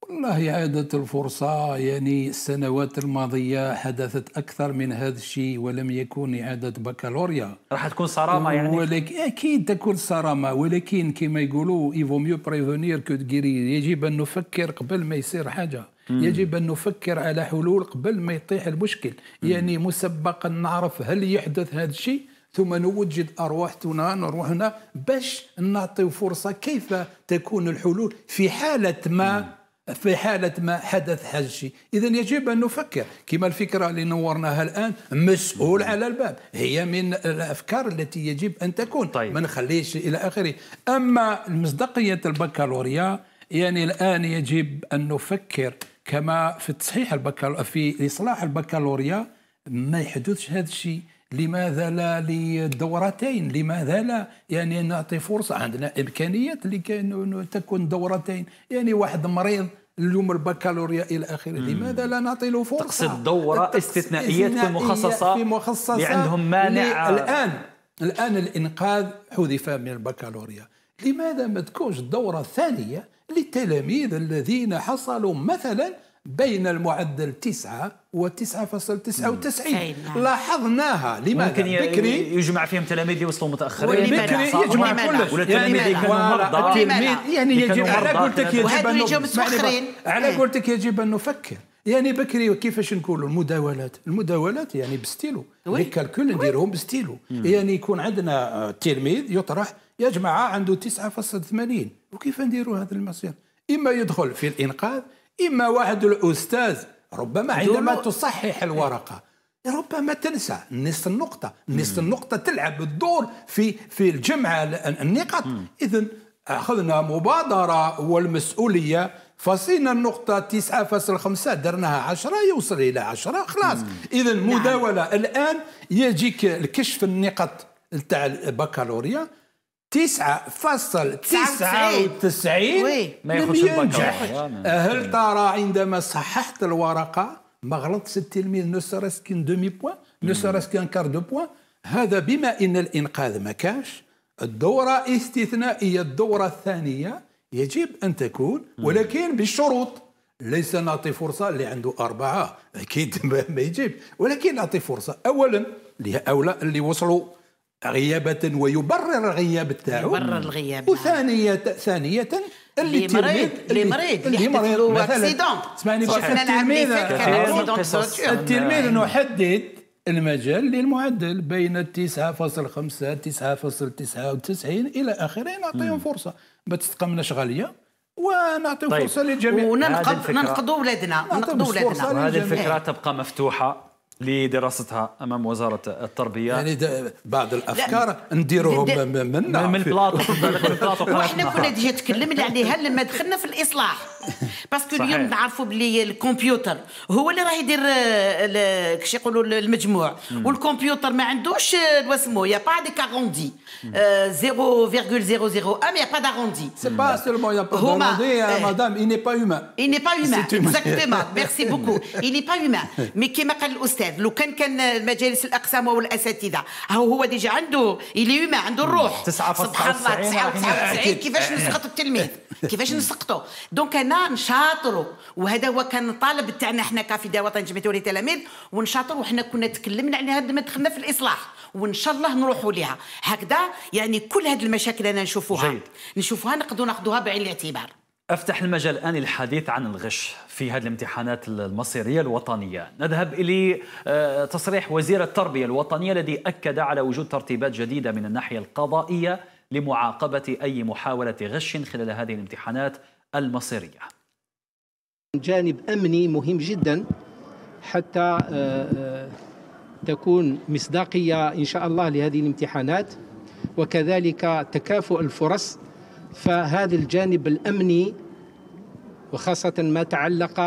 والله عادت الفرصة يعني السنوات الماضية حدثت أكثر من هذا الشيء ولم يكن إعادة بكالوريا راح تكون صرامة يعني ولكن أكيد تكون صرامة ولكن كما يقولوا إيفو ميو بريفونير كو يجب أن نفكر قبل ما يصير حاجة مم. يجب أن نفكر على حلول قبل ما يطيح المشكل مم. يعني مسبقا نعرف هل يحدث هذا الشيء ثم نوجد ارواحنا نروحنا باش نعطي فرصه كيف تكون الحلول في حاله ما في حالة ما حدث هذا الشيء إذا يجب أن نفكر كما الفكرة اللي نورناها الآن مسؤول على الباب هي من الأفكار التي يجب أن تكون طيب. ما نخليش إلى آخره أما مصداقية البكالوريا يعني الآن يجب أن نفكر كما في تصحيح البكالوريا في إصلاح البكالوريا ما يحدثش هذا الشيء لماذا لا لدورتين لماذا لا يعني نعطي فرصة عندنا إمكانيات لكي تكون دورتين يعني واحد مريض اليوم البكالوريا الى اخره لماذا لا نعطي له فرصه تقصد دوره استثنائيه في مخصصه في مخصصه اللي عندهم مانع الان الان الانقاذ حذف من البكالوريا لماذا ما تكونش الدوره الثانيه للتلاميذ الذين حصلوا مثلا بين المعدل 9 و 9.99 لاحظناها لماذا ممكن بكري يجمع فيهم تلاميذ اللي وصلوا متاخرين بكري يجمع كل ولا التلاميذ اللي كانوا مرضى يعني, يعني, يعني يجب على قولتك يجب ان يعني على إيه. قولتك يجب ان نفكر يعني بكري كيفاش نقولوا المداولات المداولات يعني بستيلو لي كالكول نديرهم بستيلو يعني يكون عندنا آه، تلميذ يطرح يا جماعه عنده 9.80 وكيف نديروا هذا المصير اما يدخل في الانقاذ إما واحد الأستاذ ربما عندما تصحح الورقة ربما تنسى نصف النقطة نصف النقطة تلعب الدور في في الجمع النقط إذا أخذنا مبادرة والمسؤولية فصينا النقطة 9.5 درناها 10 يوصل إلى 10 خلاص إذا نعم. مداولة الآن يجيك الكشف النقط تاع البكالوريا وتسعين ما يخرجش ينجح هل ترى عندما صححت الورقة ما غلطش التلميذ نو سرس كان دومي بوان نو سرس كان كار دو بوان هذا بما ان الانقاذ ما كاش الدورة استثنائية الدورة الثانية يجب ان تكون ولكن بالشروط ليس نعطي فرصة اللي عنده أربعة أكيد *laughs* ما يجيب ولكن نعطي فرصة أولا لهؤلاء اللي وصلوا غيابة ويبرر الغياب تاعو يبرر الغياب وثانية ثانية اللي مريض اللي مريض اللي مريض مثلا اسمعني التلميذ التلميذ نحدد المجال للمعدل بين 9.5 9.99 الى اخره نعطيهم فرصه ما تستقمناش غاليه ونعطيو طيب. فرصه للجميع وننقض ولادنا ننقضوا ولادنا هذه الفكره تبقى مفتوحه لدراستها امام وزاره التربيه يعني بعض الافكار نديروهم منا *laughs* من البلاطو من البلاطو احنا كنا ديجا تكلمنا عليها لما دخلنا في الاصلاح باسكو *laughs* اليوم نعرفوا باللي الكمبيوتر هو اللي راه يدير آه، كش يقولوا المجموع والكمبيوتر ما عندوش آه، واسمو يا با دي كاروندي 0.001 يا با داروندي سي با سولمون يا با داروندي مدام il n'est pas humain il n'est pas humain exactement ميرسي بوكو *laughs* il n'est pas humain مي كيما قال الاستاذ لو كان كان مجالس الاقسام والاساتذه هو هو ديجا عنده اللي يوما عنده الروح سبحان الله 99 يعني. *laughs* كيفاش نسقط التلميذ كيفاش نسقطه دونك انا نشاطروا وهذا هو كان الطالب تاعنا حنا كفداء وطني جمعيه ولي التلاميذ ونشاطروا وحنا كنا تكلمنا على هذا ما دخلنا في الاصلاح وان شاء الله نروحوا لها هكذا يعني كل هذه المشاكل انا نشوفوها جيد. نشوفوها نقدروا ناخذوها بعين الاعتبار افتح المجال الان للحديث عن الغش في هذه الامتحانات المصيريه الوطنيه، نذهب الى آه، تصريح وزير التربيه الوطنيه الذي اكد على وجود ترتيبات جديده من الناحيه القضائيه لمعاقبه اي محاوله غش خلال هذه الامتحانات المصيرية جانب أمني مهم جدا حتى آه، آه، تكون مصداقية إن شاء الله لهذه الامتحانات وكذلك تكافؤ الفرص فهذا الجانب الأمني وخاصة ما تعلق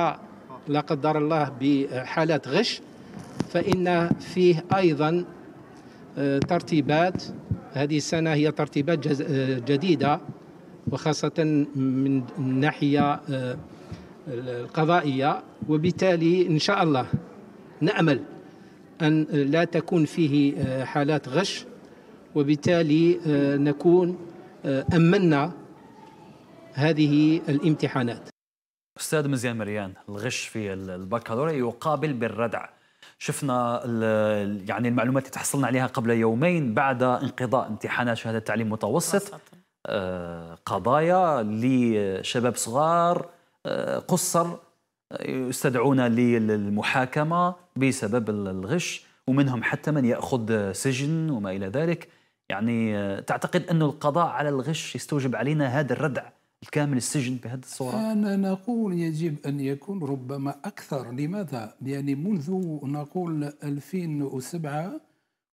لا قدر الله بحالات غش فإن فيه أيضا آه، ترتيبات هذه السنة هي ترتيبات جديدة وخاصة من الناحية آه، القضائية وبالتالي إن شاء الله نأمل أن لا تكون فيه آه، حالات غش وبالتالي آه، نكون أمنا هذه الامتحانات أستاذ مزيان مريان الغش في البكالوريا يقابل بالردع شفنا يعني المعلومات اللي تحصلنا عليها قبل يومين بعد انقضاء امتحانات شهاده التعليم المتوسط آه، قضايا لشباب صغار آه، قصر آه، يستدعون للمحاكمة بسبب الغش ومنهم حتى من يأخذ سجن وما إلى ذلك يعني تعتقد أن القضاء على الغش يستوجب علينا هذا الردع الكامل السجن بهذه الصورة أنا نقول يجب أن يكون ربما أكثر لماذا؟ يعني منذ نقول 2007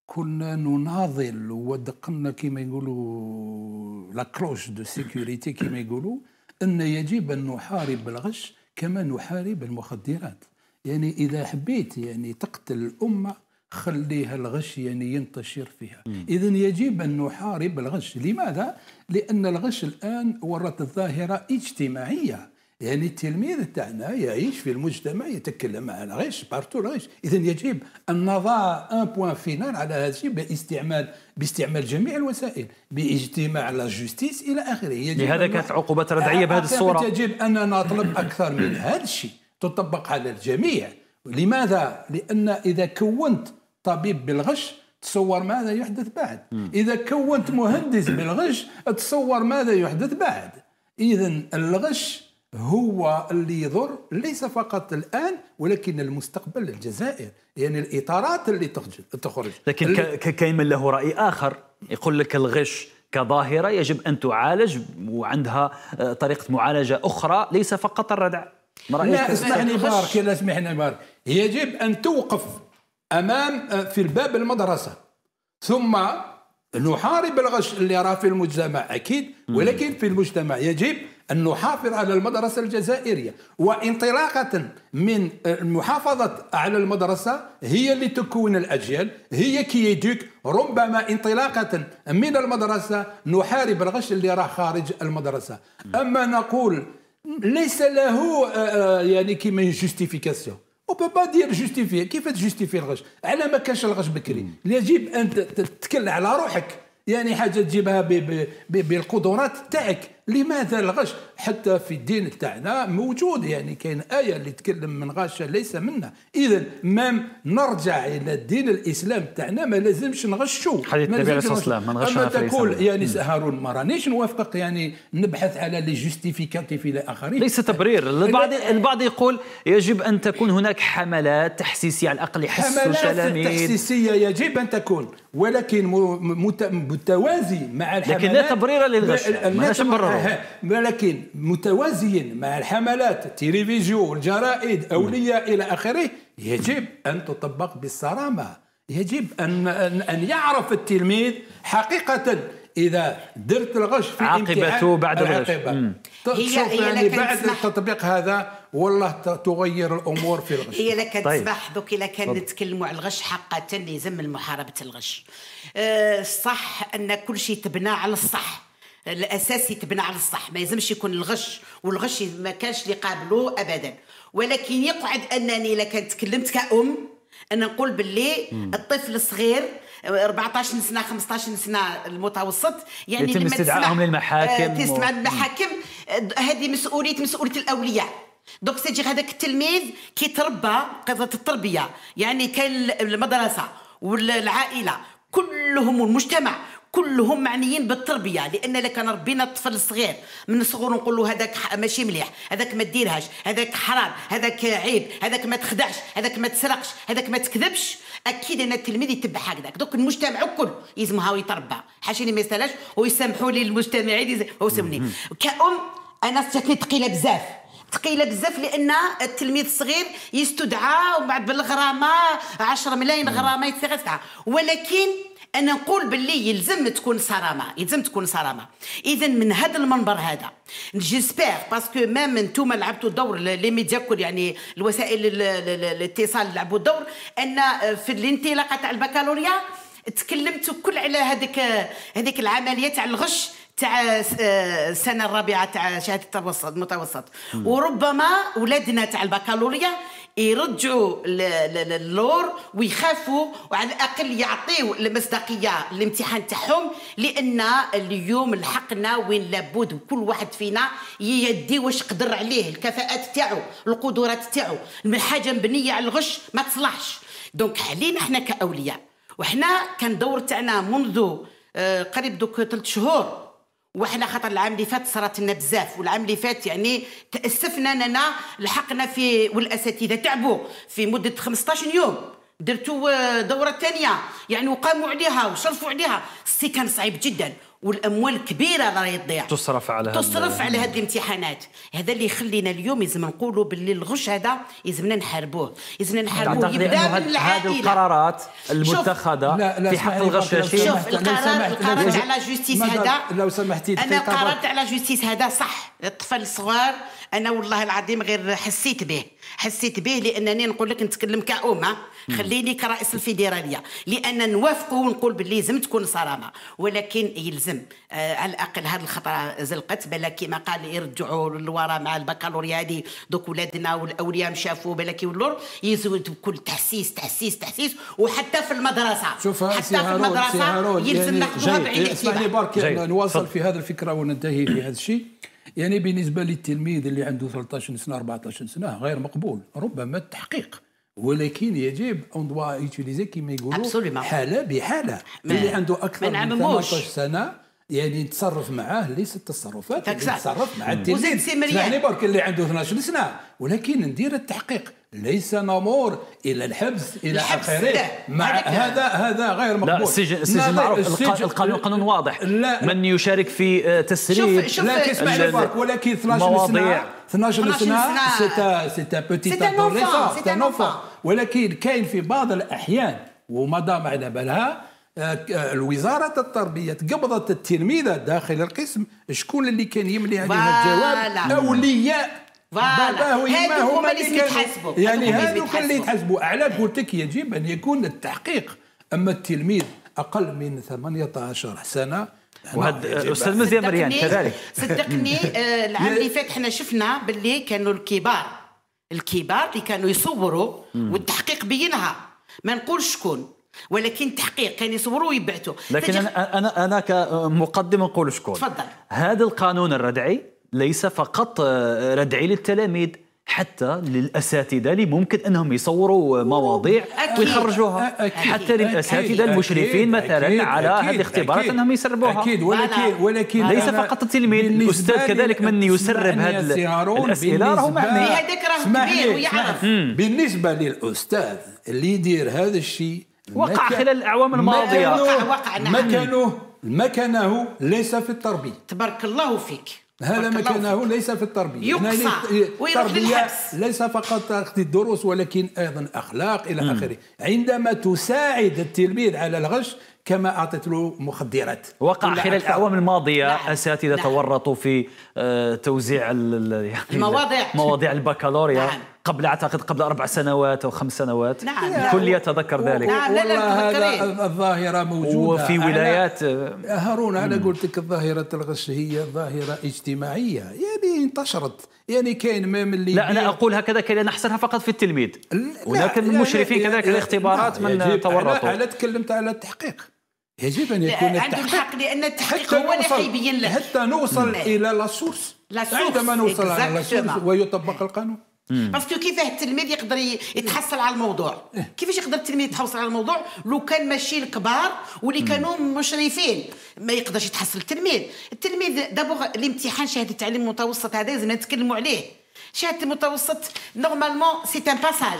كنا نناضل ودقنا كما يقولوا لا كلوش دو سيكوريتي كما يقولوا ان يجب ان نحارب الغش كما نحارب المخدرات يعني اذا حبيت يعني تقتل الامه خليها الغش يعني ينتشر فيها اذا يجب ان نحارب الغش لماذا لان الغش الان ورت ظاهره اجتماعيه يعني التلميذ تاعنا يعيش في المجتمع يتكلم مع الغش بارتو الغش إذا يجب أن نضع أن بوان فينال على هذا الشيء باستعمال باستعمال جميع الوسائل باجتماع لا جوستيس إلى آخره لهذا كانت عقوبات ردعية بهذه الصورة يجب ان نطلب أكثر من هذا الشيء تطبق على الجميع لماذا؟ لأن إذا كونت طبيب بالغش تصور ماذا يحدث بعد إذا كونت مهندس بالغش تصور ماذا يحدث بعد إذا الغش هو اللي يضر ليس فقط الان ولكن المستقبل الجزائر يعني الاطارات اللي تخرج لكن اللي... كاين من له راي اخر يقول لك الغش كظاهره يجب ان تعالج وعندها آه، طريقه معالجه اخرى ليس فقط الردع ما لا اسمحني بارك لا اسمحني بارك يجب ان توقف امام آه، في الباب المدرسه ثم نحارب الغش اللي راه في المجتمع اكيد ولكن في المجتمع يجب أن نحافظ على المدرسة الجزائرية وانطلاقة من المحافظة آه، على المدرسة هي اللي تكون الأجيال هي كي يديك ربما انطلاقة من المدرسة نحارب الغش اللي راه خارج المدرسة أما نقول ليس له آه، آه، يعني كيما جوستيفيكاسيون او با دير جوستيفي كيف تجوستيفي الغش على ما كانش الغش بكري يجب ان تتكل على روحك يعني حاجه تجيبها بالقدرات تاعك لماذا الغش حتى في الدين تاعنا موجود يعني كاين ايه اللي تكلم من غش ليس منا اذا مام نرجع الى الدين الاسلام تاعنا ما لازمش نغشوا حديث النبي عليه الصلاه والسلام ما نغشوش اما تقول يعني هارون ما رانيش نوافقك يعني نبحث على لي جوستيفيكاتيف الى اخره ليس تبرير البعض البعض يقول يجب ان تكون هناك حملات تحسيسيه على الاقل يحسوا التلاميذ حملات تحسيسيه يجب ان تكون ولكن متوازي مع الحملات لكن لا تبرير للغش لا تبرر ولكن متوازيا مع الحملات التلفزيون الجرائد أولياء إلى آخره يجب أن تطبق بالصرامة يجب أن أن يعرف التلميذ حقيقة اذا درت الغش في عاقبته بعد الغش هي هي يعني بعد التطبيق هذا والله تغير الامور في الغش هي لك طيب. تسمح دوك الا كان نتكلموا على الغش حقا يزم محاربه الغش أه صح ان كل شيء تبنى على الصح الاساسي تبنى على الصح ما يلزمش يكون الغش والغش ما كانش اللي قابله ابدا ولكن يقعد انني الا كان تكلمت كأم انا نقول باللي الطفل الصغير 14 سنه 15 سنه المتوسط يعني يتم استدعائهم للمحاكم آه، تسمع المحاكم هذه مسؤوليه مسؤوليه الاولياء دونك سيجي هذاك التلميذ كيتربى قضيه التربيه يعني كاين المدرسه والعائله كلهم والمجتمع كلهم معنيين بالتربيه لان كان ربينا الطفل الصغير من صغره نقول له هذاك ماشي مليح هذاك ما ديرهاش هذاك حرام هذاك عيب هذاك ما تخدعش هذاك ما تسرقش هذاك ما تكذبش اكيد ان التلميذ يتبع هكذاك دوك المجتمع كله يلزم هاو يتربى اللي ما يسالهاش ويسامحوا لي المجتمعين وسمني كأم انا تكني ثقيله بزاف ثقيله بزاف لان التلميذ الصغير يستدعى ومن بعد بالغرامه 10 ملايين غرامه يتسعى ولكن انا نقول باللي يلزم تكون صرامه يلزم تكون صرامه اذا من هذا المنبر هذا جيسبيغ باسكو مام نتوما لعبتوا دور لي ميديا كل يعني الوسائل الاتصال لعبوا دور ان في الانطلاقه تاع البكالوريا تكلمتوا كل على هذيك هذيك العمليه تاع الغش تاع آه، السنه الرابعه تاع شهاده المتوسط وربما ولادنا تاع البكالوريا يرجعوا للور ويخافوا وعلى الاقل يعطيو المصداقيه الامتحان تاعهم لان اليوم لحقنا وين لابد كل واحد فينا يدي واش قدر عليه الكفاءات تاعو القدرات تاعو حاجه مبنيه على الغش ما تصلحش دونك علينا احنا كاولياء وحنا كان دور تاعنا منذ آه، قريب دوك ثلاث شهور وحنا خاطر العام اللي فات صرات لنا بزاف والعام اللي فات يعني تاسفنا اننا لحقنا في والاساتذه تعبوا في مده 15 يوم درتو آه، دوره ثانيه يعني وقاموا عليها وصرفوا عليها السي كان صعيب جدا والاموال كبيره راهي تضيع تصرف على تصرف على هذه الامتحانات هذا اللي يخلينا اليوم لازم نقولوا باللي الغش هذا لازمنا نحاربوه لازمنا يعني نحاربوه يبدا من العائله هذه القرارات المتخذه في حق الغشاشين شوف القرار القرار على جوستيس هذا لو سمحتي انا قررت على جوستيس هذا صح الطفل الصغار انا والله العظيم غير حسيت به حسيت به لانني نقول لك نتكلم كامه خليني كرئيس الفيدراليه لان نوافق ونقول باللي لازم تكون صرامه ولكن يلزم آه على الاقل هذه الخطره زلقت بلا كيما قال يرجعوا للوراء مع البكالوريا هذه دوك ولادنا والاولياء مشافوا بلا كي يزود بكل تحسيس تحسيس تحسيس وحتى في المدرسه شوف حتى في المدرسه يلزم ناخذوها بعين الاعتبار نواصل في هذه الفكره وننتهي في هذا الشيء يعني بالنسبه للتلميذ اللي عنده 13 سنه 14 سنه غير مقبول ربما التحقيق ولكن يجب اون دوا يوتيليزي كيما يقولوا حاله بحاله اللي عنده اكثر من 18 سنه يعني تصرف معاه ليس التصرفات اللي تصرف مع التلميذ يعني برك اللي عنده 12 سنه ولكن ندير التحقيق ليس نمور الى الحبس الى اخره مع هذا هذا غير مقبول لا السجن السجن معروف القانون قانون واضح لا من يشارك في آه، تسريب شوف شوف لا كيسمع ولكن 12 سنه 12 سنه سيت سي بوتيت نوفا ولكن كاين في بعض الاحيان دام على بالها آه، آه، الوزارة التربية قبضت التلميذة داخل القسم شكون اللي كان يملي عليها الجواب أولياء فوالا هادو هما اللي يتحاسبوا يعني هذوك اللي يتحاسبوا على قلت لك يجب أن يكون التحقيق أما التلميذ أقل من 18 سنة وهاد الاستاذ مزيان مريان كذلك صدقني *laughs* آه، العام اللي فات حنا شفنا باللي كانوا الكبار الكبار اللي كانوا يصوروا والتحقيق بينها ما نقولش شكون ولكن تحقيق كان يصوروا ويبعثوا لكن فجأ... انا انا كمقدم نقول شكون تفضل هذا القانون الردعي ليس فقط آه، ردعي للتلاميذ حتى للاساتذه اللي ممكن انهم يصوروا مواضيع أكيد ويخرجوها أكيد حتى للاساتذه المشرفين مثلا أكيد على هذه الاختبارات انهم يسربوها اكيد ولكن ولكن ليس فقط التلميذ الاستاذ كذلك من يسرب هذه الاسئله راهو هذاك راه كبير ويعرف بالنسبه للاستاذ اللي يدير هذا الشيء وقع خلال الاعوام الماضيه وقع وقع نعم مكانه مكانه ليس في التربيه تبارك الله فيك هذا مكانه ليس في التربية يقصى التربية ليس فقط تاخذ الدروس ولكن أيضا أخلاق إلى آخره عندما تساعد التلميذ على الغش كما أعطت له مخدرات وقع خلال الأعوام الماضية نعم. أساتذة نعم. تورطوا في آه، توزيع يعني المواضيع مواضيع البكالوريا نعم. قبل اعتقد قبل اربع سنوات او خمس سنوات نعم الكل يتذكر ذلك نعم لا لا هذا الظاهره موجوده وفي ولايات آه، هارون انا قلت لك الظاهره الغش هي ظاهره اجتماعيه يعني انتشرت يعني كاين ما من اللي لا انا اقول هكذا كي نحصرها فقط في التلميذ ولكن المشرفين كذلك الاختبارات من تورطوا انا تكلمت على التحقيق يجب ان يكون لا عنده الحق لان التحقيق هو اللي يبين لك حتى نوصل مم. الى لا سورس عندما نوصل الى لا سورس ويطبق القانون باسكو كيفاه التلميذ يقدر إيه. يتحصل على الموضوع إيه. كيفاش يقدر التلميذ يتحصل على الموضوع لو كان ماشي الكبار واللي كانوا مشرفين ما يقدرش يتحصل التلميذ التلميذ دابوغ الامتحان شهاده التعليم المتوسط هذا لازم نتكلموا عليه شهاده المتوسط نورمالمون سي ان باساج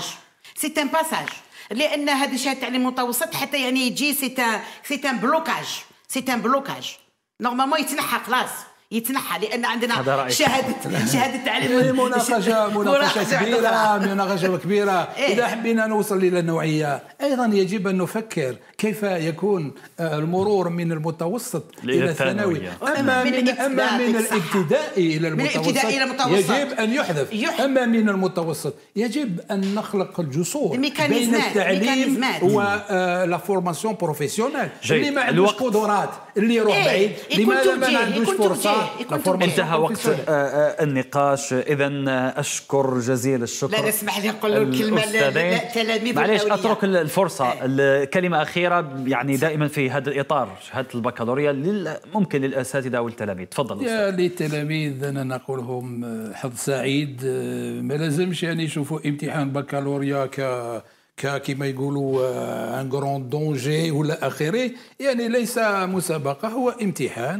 سي ان باساج لان هذه شهاده التعليم المتوسط حتى يعني يجي سيت سي ان بلوكاج سيت ان بلوكاج نورمالمون يتنحى خلاص يتنحى لان عندنا شهاده *laughs* شهاده تعليم إيه، *laughs* مناقشه مناقشه كبيره مناقشه كبيره إيه؟ اذا حبينا نوصل الى النوعيه ايضا يجب ان نفكر كيف يكون آه، المرور من المتوسط الى الثانوي اما من اما من الابتدائي الى المتوسط يجب ان يحذف اما من المتوسط يجب ان نخلق الجسور بين التعليم و آه، لا فورماسيون بروفيسيونيل اللي ما عندوش قدرات اللي يروح إيه، بعيد لماذا ما عندوش فرصه عليه انتهى وقت آه، آه، النقاش اذا آه، اشكر جزيل الشكر لا اسمح لي نقول الكلمه للتلاميذ معليش اترك الفرصه إيه. كلمه اخيره يعني دائما في هذا الاطار شهاده البكالوريا ممكن للاساتذه والتلاميذ تفضل يا للتلاميذ انا نقولهم حظ سعيد ما لازمش يعني يشوفوا امتحان بكالوريا ك كما يقولوا ان كروند دونجي ولا اخره يعني ليس مسابقه هو امتحان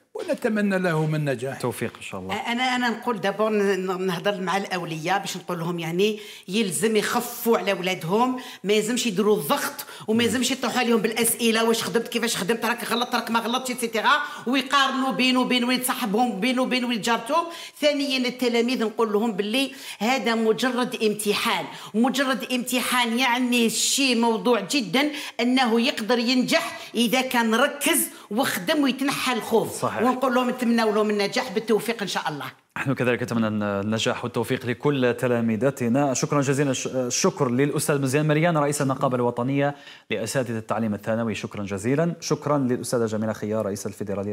ونتمنى له من نجاح توفيق ان شاء الله انا انا نقول دابور نهضر مع الاولياء باش نقول لهم يعني يلزم يخفوا على ولادهم ما يلزمش يديروا الضغط وما يلزمش يطيحوا عليهم بالاسئله واش خدمت كيفاش خدمت راك غلطت راك ما غلطتش ايتترا ويقارنوا بينه وبين ولد صاحبهم بينه وبين ولد جارتهم ثانيا التلاميذ نقول لهم باللي هذا مجرد امتحان مجرد امتحان يعني شيء موضوع جدا انه يقدر ينجح اذا كان ركز وخدم ويتنحى الخوف صحيح. ونقول لهم نتمنوا لهم النجاح بالتوفيق ان شاء الله نحن كذلك نتمنى النجاح والتوفيق لكل تلاميذتنا شكرا جزيلا الشكر للاستاذ مزيان مريان رئيس النقابه الوطنيه لاساتذه التعليم الثانوي شكرا جزيلا شكرا للاستاذه جميله خيار رئيس الفيدراليه